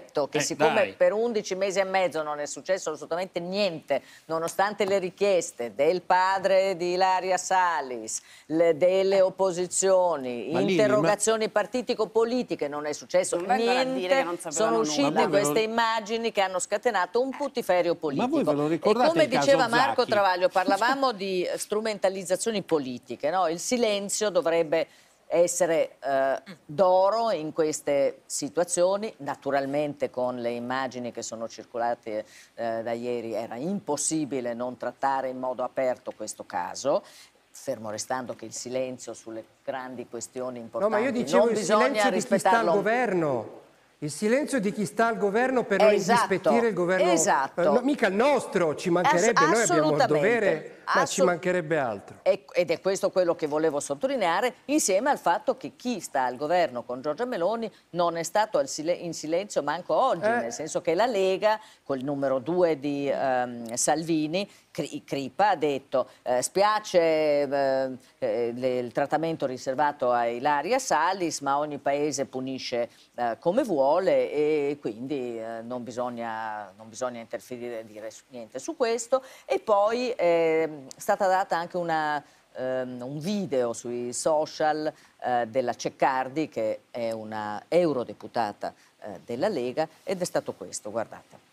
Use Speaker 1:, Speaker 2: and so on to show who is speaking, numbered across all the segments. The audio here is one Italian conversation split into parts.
Speaker 1: detto che eh, siccome dai. per 11 mesi e mezzo non è successo assolutamente niente, nonostante le richieste del padre di Ilaria Salis, le, delle eh. opposizioni, Malini, interrogazioni ma... partitico-politiche, non è successo non niente, non sono uscite queste lo... immagini che hanno scatenato un putiferio politico. Ma voi ve lo ricordate e come diceva Marco Travaglio, parlavamo di strumentalizzazioni politiche, no? il silenzio dovrebbe essere mm. eh, d'oro in queste situazioni, naturalmente con le immagini che sono circolate eh, da ieri era impossibile non trattare in modo aperto questo caso fermo restando che il silenzio sulle grandi questioni importanti no, ma io dicevo, non bisogna rispettarlo.
Speaker 2: governo. Il silenzio di chi sta al governo per esatto, non indispettire il governo. Esatto. ma eh, mica il nostro, ci mancherebbe, Ass noi abbiamo il dovere Beh, ci mancherebbe altro.
Speaker 1: Ed è questo quello che volevo sottolineare, insieme al fatto che chi sta al governo con Giorgia Meloni non è stato in silenzio manco oggi, eh. nel senso che la Lega, col numero due di um, Salvini, Cripa ha detto eh, spiace eh, eh, il trattamento riservato a Ilaria Salis ma ogni paese punisce eh, come vuole e quindi eh, non bisogna, non, bisogna, interferire e dire niente su questo e poi ehm, stata data anche una, um, un video sui social uh, della Ceccardi, che è una eurodeputata uh, della Lega, ed è stato questo, guardate.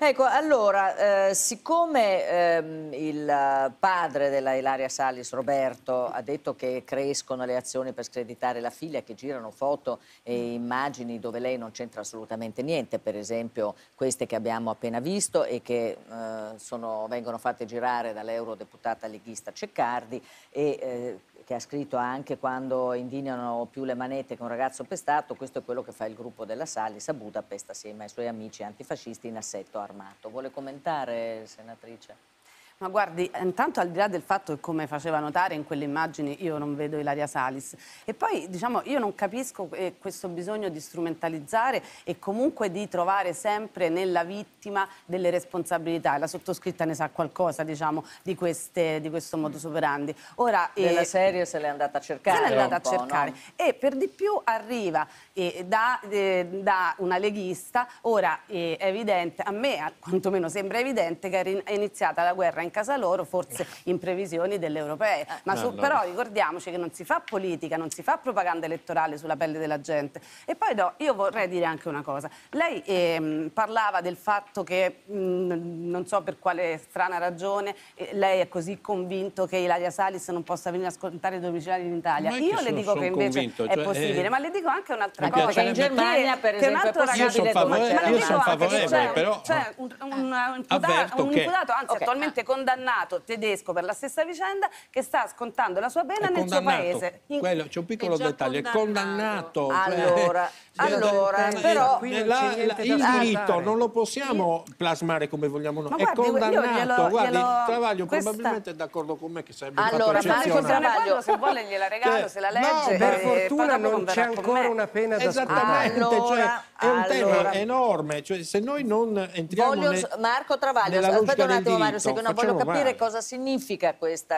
Speaker 1: Ecco, allora, eh, siccome ehm, il padre della Ilaria Salis, Roberto, ha detto che crescono le azioni per screditare la figlia, che girano foto e mm. immagini dove lei non c'entra assolutamente niente, per esempio queste che abbiamo appena visto e che eh, sono, vengono fatte girare dall'eurodeputata leghista Ceccardi e eh, che ha scritto anche quando indignano più le manette che un ragazzo pestato, questo è quello che fa il gruppo della Salis a Budapest assieme ai suoi amici antifascisti in assetto armato. Vuole commentare, senatrice?
Speaker 2: Ma guardi, eh, intanto al di là del fatto che come faceva notare in quelle immagini io non vedo Ilaria Salis e poi diciamo io non capisco eh, questo bisogno di strumentalizzare e comunque di trovare sempre nella vittima delle responsabilità. La sottoscritta ne sa qualcosa diciamo di, queste, di questo modus operandi. Ora, Della eh, serie se l'è andata a cercare. Se l'è andata a cercare no? e per di più arriva eh, da, eh, da, una leghista, ora eh, è evidente, a me quantomeno sembra evidente che è iniziata la guerra in in casa loro, forse in previsioni delle europee. Ma su, allora. Però ricordiamoci che non si fa politica, non si fa propaganda elettorale sulla pelle della gente. E poi no, io vorrei dire anche una cosa. Lei ehm, parlava del fatto che, mh, non so per quale strana ragione, eh, lei è così convinto che Ilaria Salis non possa venire a scontare i domiciliari in Italia. Io sono, le dico che invece convinto, è cioè, eh. possibile, eh... ma le dico anche un'altra cosa. Perché in Germania, per esempio, che un altro è possibile. Io sono favorevole, io sono favorevole però... C'è un, un, un, imputato, avverto un imputato, anzi okay. attualmente ah. con condannato tedesco per la stessa vicenda che sta scontando la sua pena è nel suo paese. In... Quello, c'è un piccolo è dettaglio,
Speaker 1: condannato. è condannato. Cioè, allora, cioè, allora eh, però... La, la, il diritto non lo possiamo plasmare come
Speaker 2: vogliamo noi, ma è guardi, condannato. Glielo, guardi, glielo... Travaglio questa... probabilmente è d'accordo con me che sarebbe allora, fatto eccezionale. Allora, se vuole gliela regalo, cioè, se la legge... No, per eh, fortuna non c'è ancora una pena da Esattamente, cioè, è un allora. tema enorme. Cioè, se noi non entriamo Voglio, ne,
Speaker 1: Marco Travaglio, aspetta un attimo Mario, seguo, no, voglio farlo capire cosa significa questa